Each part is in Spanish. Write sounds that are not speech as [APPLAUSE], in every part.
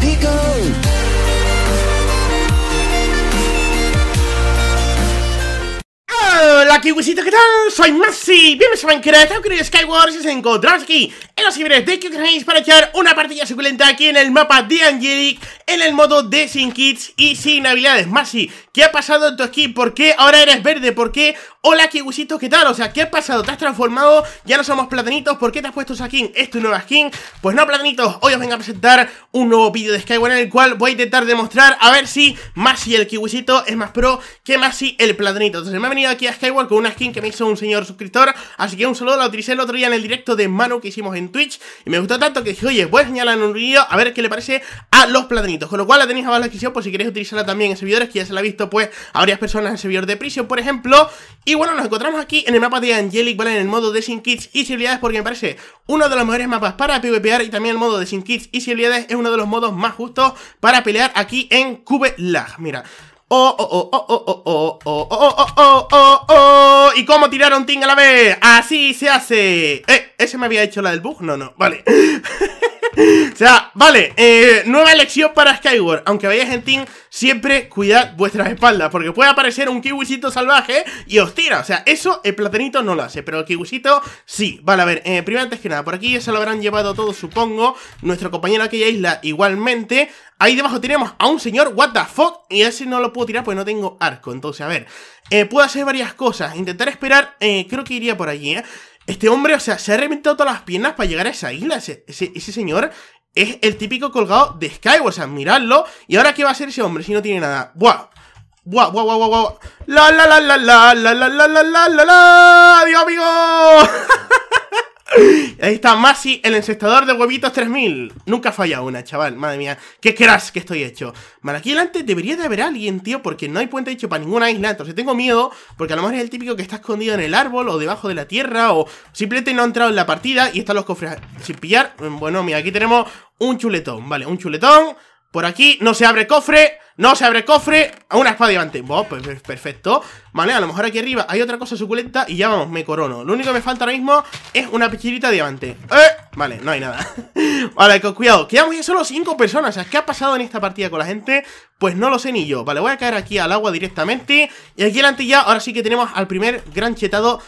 digo. Hola, Kiwisito, ¿qué tal? Soy Maxi, bienvenidos a Minecraft, Creo que Skywars y se encontramos aquí Hola señores, de que queréis para echar una partida suculenta aquí en el mapa de Angelic En el modo de sin kits y sin habilidades Masi, ¿qué ha pasado en tu skin? ¿Por qué ahora eres verde? ¿Por qué? Hola Kiwisito, ¿qué tal? O sea, ¿qué ha pasado? ¿Te has transformado? ¿Ya no somos platanitos? ¿Por qué te has puesto esa skin? ¿Es tu nueva skin? Pues no, platanitos, hoy os vengo a presentar un nuevo vídeo de Skyward En el cual voy a intentar demostrar a ver si Masi el Kiwisito es más pro que Masi el platanito Entonces me ha venido aquí a Skyward con una skin que me hizo un señor suscriptor Así que un saludo, la utilicé el otro día en el directo de mano que hicimos en y me gustó tanto que dije, oye, voy a señalar en un vídeo a ver qué le parece a los platanitos. Con lo cual la tenéis abajo en la descripción por si queréis utilizarla también en servidores, que ya se la ha visto pues a varias personas en servidor de prisión, por ejemplo. Y bueno, nos encontramos aquí en el mapa de Angelic, ¿vale? En el modo de Sin kits y Civilidades porque me parece uno de los mejores mapas para PvPar y también el modo de Sin kits y Civilidades es uno de los modos más justos para pelear aquí en Cube Lag. Mira, Oh, oh, oh, oh, oh, oh, oh, oh, oh, oh, oh, ¿Y cómo tiraron ting a la vez? Así se hace. Eh, ese me había hecho la del bug. No, no, vale. [LAUGHS] O sea, vale, eh, nueva elección para Skyward Aunque vayáis en team, siempre cuidad vuestras espaldas Porque puede aparecer un kiwisito salvaje y os tira O sea, eso el platanito no lo hace, pero el kiwisito sí Vale, a ver, eh, primero antes que nada, por aquí ya se lo habrán llevado todo, supongo Nuestro compañero de aquella isla igualmente Ahí debajo tenemos a un señor, what the fuck Y ese no lo puedo tirar porque no tengo arco Entonces, a ver, eh, puedo hacer varias cosas Intentar esperar, creo que iría por allí, ¿eh? Este hombre, o sea, se ha reventado todas las piernas para llegar a esa isla. Ese, ese, señor es el típico colgado de Skyward. O sea, miradlo. ¿Y ahora qué va a hacer ese hombre si no tiene nada? ¡Buah! ¡Buah, buah, buah, buah! buah. la, la, la, la, la, la, la, la, la, ¡Adiós, [LAUGHS] Ahí está Masi, el encestador de huevitos 3000. Nunca falla una, chaval. Madre mía, qué crash que estoy hecho. Vale, aquí delante debería de haber alguien, tío, porque no hay puente hecho para ninguna isla. Entonces tengo miedo, porque a lo mejor es el típico que está escondido en el árbol o debajo de la tierra o simplemente no ha entrado en la partida y están los cofres sin pillar. Bueno, mira, aquí tenemos un chuletón, vale, un chuletón. Por aquí no se abre cofre No se abre cofre Una espada de diamante Bueno, pues, pues perfecto Vale, a lo mejor aquí arriba hay otra cosa suculenta Y ya vamos, me corono Lo único que me falta ahora mismo es una pichirita de diamante ¡Eh! Vale, no hay nada [LAUGHS] Vale, cuidado Quedamos ya solo cinco personas o sea, ¿Qué ha pasado en esta partida con la gente? Pues no lo sé ni yo Vale, voy a caer aquí al agua directamente Y aquí delante ya, ahora sí que tenemos al primer gran chetado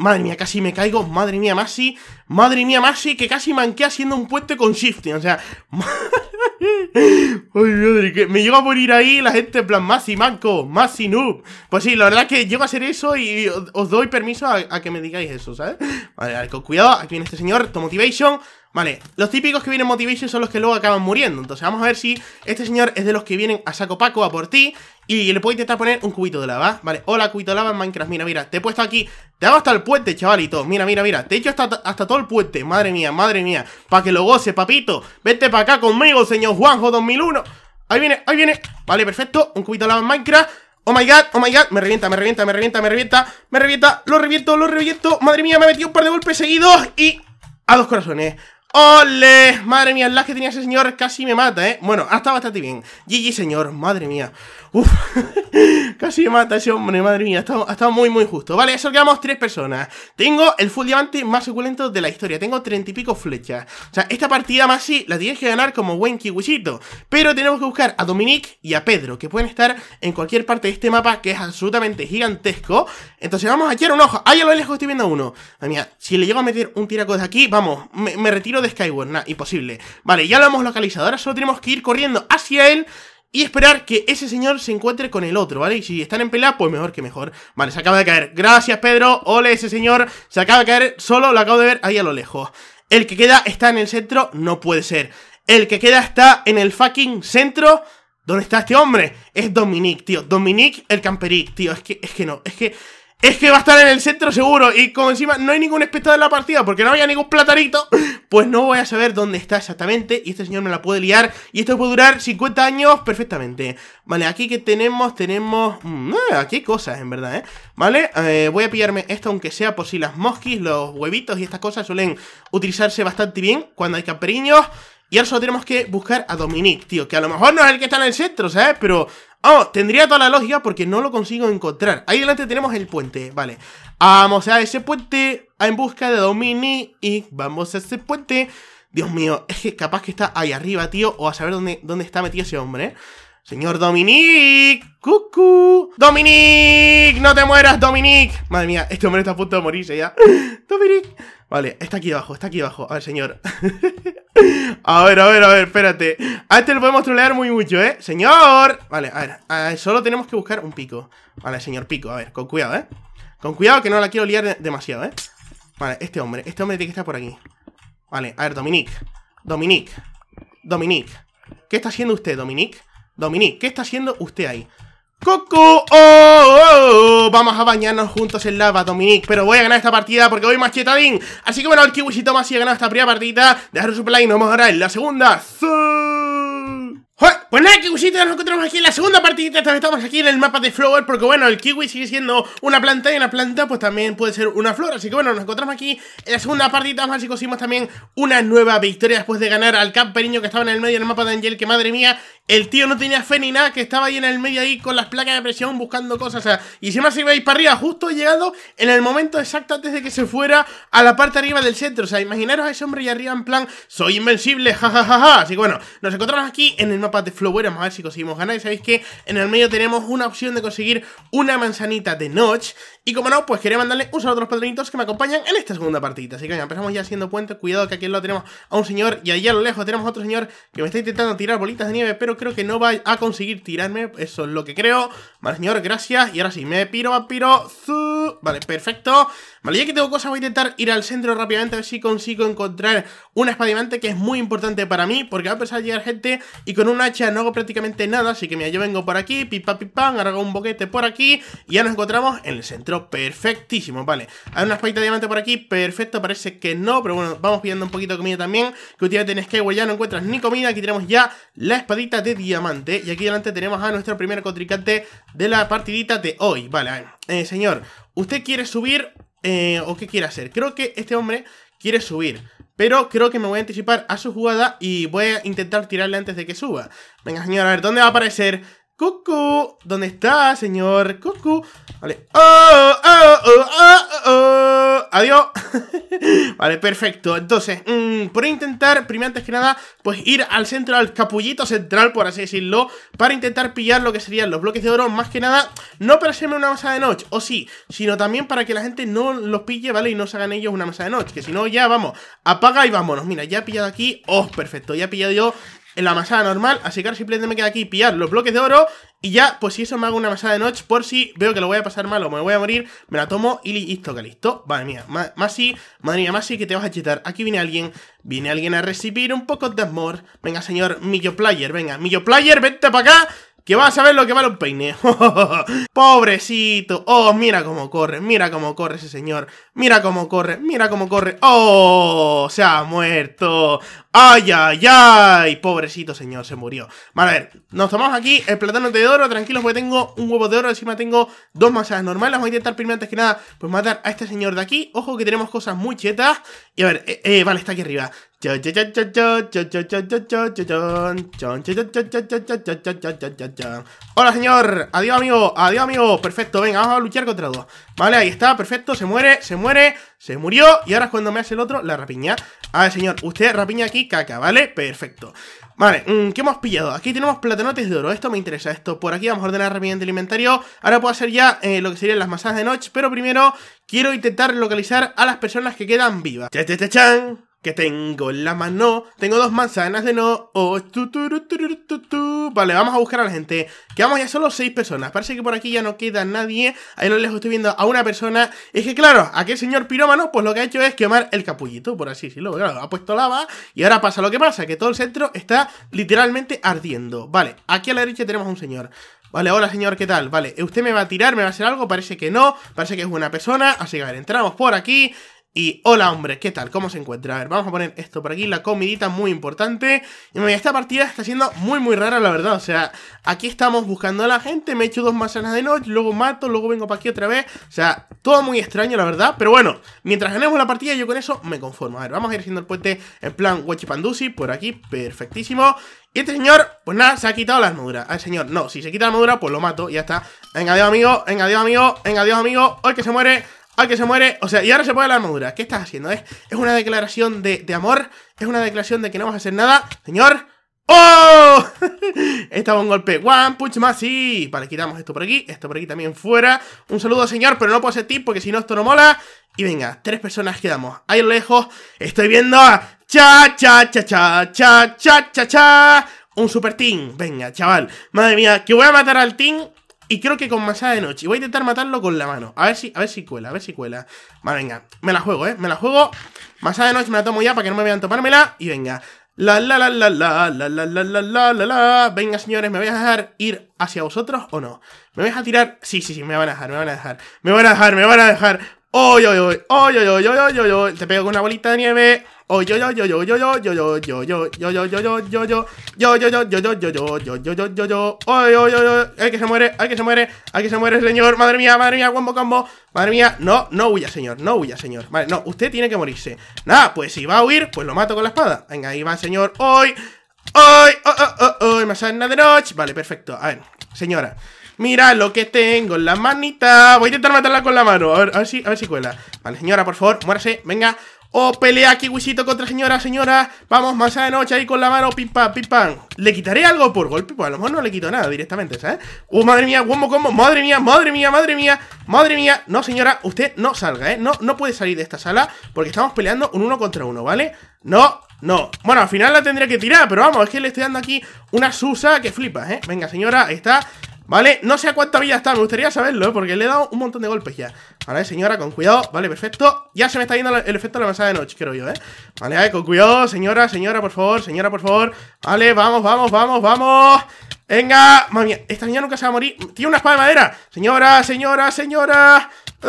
Madre mía, casi me caigo. Madre mía, Masi. Madre mía, Masi, que casi manqué haciendo un puente con shifting. O sea. [LAUGHS] madre, que me llego a morir ahí la gente en plan Masi manco, Masi noob. Pues sí, la verdad que llego a hacer eso y os doy permiso a, que me digáis eso, ¿sabes? Vale, vale, con cuidado. Aquí viene este señor, Tomotivation. Vale, los típicos que vienen en Motivation son los que luego acaban muriendo Entonces vamos a ver si este señor es de los que vienen a saco paco a por ti Y le puedo intentar poner un cubito de lava Vale, hola cubito de lava en Minecraft, mira, mira Te he puesto aquí, te hago hasta el puente, chavalito Mira, mira, mira, te he hecho hasta, hasta todo el puente Madre mía, madre mía, para que lo goce, papito Vete para acá conmigo, señor Juanjo 2001 Ahí viene, ahí viene Vale, perfecto, un cubito de lava en Minecraft Oh my god, oh my god, me revienta, me revienta, me revienta, me revienta Me revienta, lo reviento, lo reviento Madre mía, me ha metido un par de golpes seguidos y... A dos corazones ¡Ole! Madre mía, las que tenía ese señor casi me mata, ¿eh? Bueno, ha estado bastante bien. GG, señor, madre mía. Uf, [LAUGHS] casi matación, mata ese hombre, madre mía, ha estado, muy muy justo Vale, eso quedamos tres personas Tengo el full diamante más suculento de la historia Tengo treinta y pico flechas O sea, esta partida más sí la tienes que ganar como buen kiwisito Pero tenemos que buscar a Dominique y a Pedro Que pueden estar en cualquier parte de este mapa Que es absolutamente gigantesco Entonces vamos a echar un ojo Ahí a lo lejos estoy viendo a uno Madre mía, si le llego a meter un tiraco de aquí Vamos, me, retiro de Skyward, nah, imposible Vale, ya lo hemos localizado Ahora solo tenemos que ir corriendo hacia él y esperar que ese señor se encuentre con el otro, ¿vale? Y si están en pelea, pues mejor que mejor Vale, se acaba de caer, gracias Pedro, ole ese señor Se acaba de caer, solo lo acabo de ver ahí a lo lejos El que queda está en el centro, no puede ser El que queda está en el fucking centro ¿Dónde está este hombre? Es Dominique, tío Dominique el Camperic, tío Es que, es que no, es que es que va a estar en el centro seguro y como encima no hay ningún espectador en la partida porque no había ningún platarito, pues no voy a saber dónde está exactamente y este señor me la puede liar y esto puede durar 50 años perfectamente. Vale, aquí que tenemos, tenemos... Mm, aquí hay cosas en verdad, ¿eh? Vale, eh, voy a pillarme esto aunque sea por si las mosquis, los huevitos y estas cosas suelen utilizarse bastante bien cuando hay camperiños. Y ahora solo tenemos que buscar a Dominique, tío, que a lo mejor no es el que está en el centro, ¿sabes? Pero Oh, tendría toda la lógica porque no lo consigo encontrar. Ahí delante tenemos el puente, vale. Vamos a ese puente en busca de Dominique y vamos a ese puente. Dios mío, es que capaz que está ahí arriba, tío, o a saber dónde, dónde está metido ese hombre, ¿eh? Señor Dominique, cucú. Dominique, no te mueras, Dominique. Madre mía, este hombre está a punto de morirse ya. [LAUGHS] Dominique. Vale, está aquí abajo, está aquí abajo. A ver, señor. [LAUGHS] a ver, a ver, a ver, espérate. A este lo podemos trolear muy mucho, ¿eh? ¡Señor! Vale, a ver, solo tenemos que buscar un pico. Vale, señor pico, a ver, con cuidado, ¿eh? Con cuidado que no la quiero liar demasiado, ¿eh? Vale, este hombre, este hombre tiene que estar por aquí. Vale, a ver, Dominique. Dominique. Dominique. ¿Qué está haciendo usted, Dominique? Dominique, ¿qué está haciendo usted ahí? Coco, oh, oh, oh, oh, vamos a bañarnos juntos en lava, Dominic Pero voy a ganar esta partida porque voy machetadín Así que bueno, el más más si ha ganado esta primera partida Dejar un supply Y nos vemos ahora en la segunda ¡Joder! Pues nada, kiwisitos, nos encontramos aquí en la segunda partidita. estamos aquí en el mapa de Flower, porque bueno, el kiwi sigue siendo una planta y una planta, pues también puede ser una flor. Así que bueno, nos encontramos aquí en la segunda partida. Más si conseguimos también una nueva victoria después de ganar al camperiño que estaba en el medio el mapa de Angel. Que madre mía, el tío no tenía fe ni nada, que estaba ahí en el medio ahí con las placas de presión buscando cosas. O sea, y si más se para arriba, justo llegado en el momento exacto antes de que se fuera a la parte arriba del centro. O sea, imaginaros a ese hombre ahí arriba en plan, soy invencible, [LAUGHS] jajajaja. Así que bueno, nos encontramos aquí en el mapa de Flower. Flower, vamos a ver si conseguimos ganar. Y sabéis que en el medio tenemos una opción de conseguir una manzanita de Notch y como no, pues quería mandarle un saludo a los padrinitos que me acompañan en esta segunda partida. Así que venga, empezamos ya haciendo puente. Cuidado que aquí lo tenemos a un señor y allá a lo lejos tenemos a otro señor que me está intentando tirar bolitas de nieve, pero creo que no va a conseguir tirarme. Eso es lo que creo. Vale, señor, gracias. Y ahora sí, me piro, a piro. Vale, perfecto. Vale, ya que tengo cosas, voy a intentar ir al centro rápidamente a ver si consigo encontrar un espadimante que es muy importante para mí, porque va a empezar a llegar gente y con un hacha no hago prácticamente nada. Así que mira, yo vengo por aquí, pipa, pipa, ahora hago un boquete por aquí y ya nos encontramos en el centro perfectísimo, vale. Hay una espadita de diamante por aquí, perfecto, parece que no, pero bueno, vamos pidiendo un poquito de comida también, que últimamente en Skyward ya no encuentras ni comida, aquí tenemos ya la espadita de diamante, y aquí delante tenemos a nuestro primer contrincante de la partidita de hoy, vale, a eh, ver, señor, ¿usted quiere subir eh, o qué quiere hacer? Creo que este hombre quiere subir, pero creo que me voy a anticipar a su jugada y voy a intentar tirarle antes de que suba. Venga, señor, a ver, ¿dónde va a aparecer? Cucu, ¿dónde está, señor? Cucu. Vale. Oh, oh, oh, Adiós. vale, perfecto. Entonces, por intentar, primero antes que nada, pues ir al centro, al capullito central, por así decirlo, para intentar pillar lo que serían los bloques de oro, más que nada, no para hacerme una masa de noche, o sí, sino también para que la gente no los pille, ¿vale? Y no se hagan ellos una masa de noche, que si no, ya vamos, apaga y vámonos. Mira, ya he pillado aquí, oh, perfecto, ya he pillado yo en la masada normal, así que ahora simplemente me queda aquí pillar los bloques de oro y ya, pues si eso me hago una masada de noche por si veo que lo voy a pasar mal o me voy a morir, me la tomo y listo, que listo. Madre mía, más Masi, madre mía, Masi, que te vas a chetar. Aquí viene alguien, viene alguien a recibir un poco de amor. Venga, señor Millo Player, venga, Millo Player, vente para acá que va a saber lo que vale un peine. [LAUGHS] Pobrecito. Oh, mira cómo corre, mira cómo corre ese señor. Mira cómo corre, mira cómo corre. Oh, se ha muerto. Ay, ay, ay. Pobrecito señor, se murió. Vale, a ver, nos tomamos aquí el plátano de oro. Tranquilos, porque tengo un huevo de oro. Encima tengo dos masas normales. Vamos a intentar primero, antes que nada, pues matar a este señor de aquí. Ojo que tenemos cosas muy chetas. Y a ver, eh, eh, vale, está aquí arriba. Hola señor, adiós amigo, adiós amigo Perfecto, venga, vamos a luchar contra dos Vale, ahí está, perfecto, se muere, se muere Se murió, y ahora es cuando me hace el otro La rapiña, a ver señor, usted rapiña aquí Caca, vale, perfecto Vale, ¿qué hemos pillado? Aquí tenemos platanotes de oro, esto me interesa, esto por aquí vamos a ordenar rápidamente el inventario Ahora puedo hacer ya lo que serían las masajes de noche, pero primero quiero intentar localizar a las personas que quedan vivas que tengo en la mano. Tengo dos manzanas de no. Oh, vale, vamos a buscar a la gente. Quedamos ya solo seis personas. Parece que por aquí ya no queda nadie. Ahí no lejos estoy viendo a una persona. Es que, claro, aquel señor pirómano, pues lo que ha hecho es quemar el capullito, por así decirlo. Claro, ha puesto lava. Y ahora pasa lo que pasa: que todo el centro está literalmente ardiendo. Vale, aquí a la derecha tenemos a un señor. Vale, hola señor, ¿qué tal? Vale, ¿usted me va a tirar? ¿Me va a hacer algo? Parece que no, parece que es una persona Así que a ver, entramos por aquí y hola hombre, ¿qué tal? ¿Cómo se encuentra? A ver, vamos a poner esto por aquí, la comidita muy importante Y Esta partida está siendo muy muy rara la verdad, o sea, aquí estamos buscando a la gente Me echo dos manzanas de noche, luego mato, luego vengo para aquí otra vez O sea, todo muy extraño la verdad, pero bueno Mientras ganemos la partida yo con eso me conformo A ver, vamos a ir haciendo el puente en plan Wachipandusi por aquí, perfectísimo y este señor, pues nada, se ha quitado la armadura Al señor, no, si se quita la armadura, pues lo mato, ya está Venga, adiós amigo, venga, adiós amigo, venga, adiós amigo Hoy que se muere al que se muere, o sea, y ahora se puede la armadura. ¿Qué estás haciendo? ¿Es, es una declaración de, amor? ¿Es una declaración de que no vas a hacer nada? Señor. ¡Oh! [LAUGHS] Estaba un golpe. One punch más, sí. Vale, quitamos esto por aquí. Esto por aquí también fuera. Un saludo, señor, pero no puedo hacer tip porque si no esto no mola. Y venga, tres personas quedamos. Ahí lejos. Estoy viendo a... Cha, cha, cha, cha, cha, cha, cha, cha. Un super team. Venga, chaval. Madre mía, que voy a matar al team y creo que con Masada de noche. Y voy a intentar matarlo con la mano. A ver si, a ver si cuela, a ver si cuela. Vale, venga. Me la juego, ¿eh? Me la juego. Masada de noche me la tomo ya para que no me vean tomármela. Y venga. La la la la la la la la la la la la. Venga, señores, ¿me voy a dejar ir hacia vosotros o no? ¿Me vais a tirar? Sí, sí, sí, me van a dejar, me van a dejar. Me van a dejar, me van a dejar. ¡Oy, oy, oy! ¡Oy, oy, oy, oy, oy, Te pego con una bolita de nieve. ¡Oy, oy, oy, oy, oy, oy, oy, oy, oy, oy, oy, oy, oy, oy, oy, oy, yo, yo, yo, yo, yo, yo, yo, yo, yo, yo, yo, ay, que se muere, ¡Hay que se muere, ¡Hay que se muere, señor, madre mía, madre mía, combo, combo, madre mía, no, no huya, señor, no huya, señor, vale, no, usted tiene que morirse, nada, pues si va a huir, pues lo mato con la espada, venga, ahí va, señor, hoy, hoy, hoy, oh! oh más de noche, vale, perfecto, a ver, señora, Mira lo que tengo en la manita. Voy a intentar matarla con la mano. A ver, a ver, si, cuela. Vale, señora, por favor, muérase. Venga. O oh, pelea aquí, guisito contra señora, señora. Vamos, masa de noche ahí con la mano. Pim, pam, pim, ¿Le quitaré algo por golpe? Pues a lo mejor no le quito nada directamente, ¿sabes? Uh, madre mía, Wombo combo. Madre mía, madre mía, madre mía. Madre mía. No, señora, usted no salga, ¿eh? No, no puede salir de esta sala porque estamos peleando un uno contra uno, ¿vale? No, no. Bueno, al final la tendría que tirar, pero vamos, es que le estoy dando aquí una susa que flipa, ¿eh? Venga, señora, está. ¿Vale? No sé a cuánta vida está, me gustaría saberlo Porque le he dado un montón de golpes ya Vale, señora, con cuidado, vale, perfecto Ya se me está yendo el efecto de la avanzada de noche, creo yo, ¿eh? Vale, a ver, con cuidado, señora, señora, por favor Señora, por favor, vale, vamos, vamos, vamos, vamos Venga, madre esta niña nunca se va a morir Tiene una espada de madera Señora, señora, señora uh...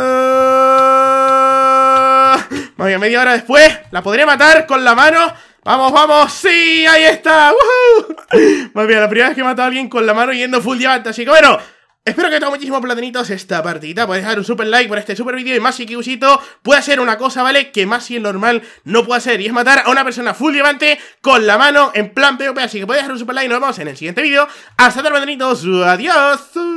Madre media hora después La podré matar con la mano ¡Vamos, vamos! ¡Sí! ¡Ahí está! ¡Woohoo! Pues Madre la primera vez que he matado a alguien con la mano yendo full diamante. Así que bueno, espero que tengo muchísimos platinitos esta partida. Podéis dejar un super like por este super vídeo y más si Kiusito puede hacer una cosa, ¿vale? Que más si el normal no puede hacer. Y es matar a una persona full diamante con la mano en plan PvP. Así que podéis dejar un super like y nos vemos en el siguiente vídeo. ¡Hasta luego, platanitos! ¡Adiós!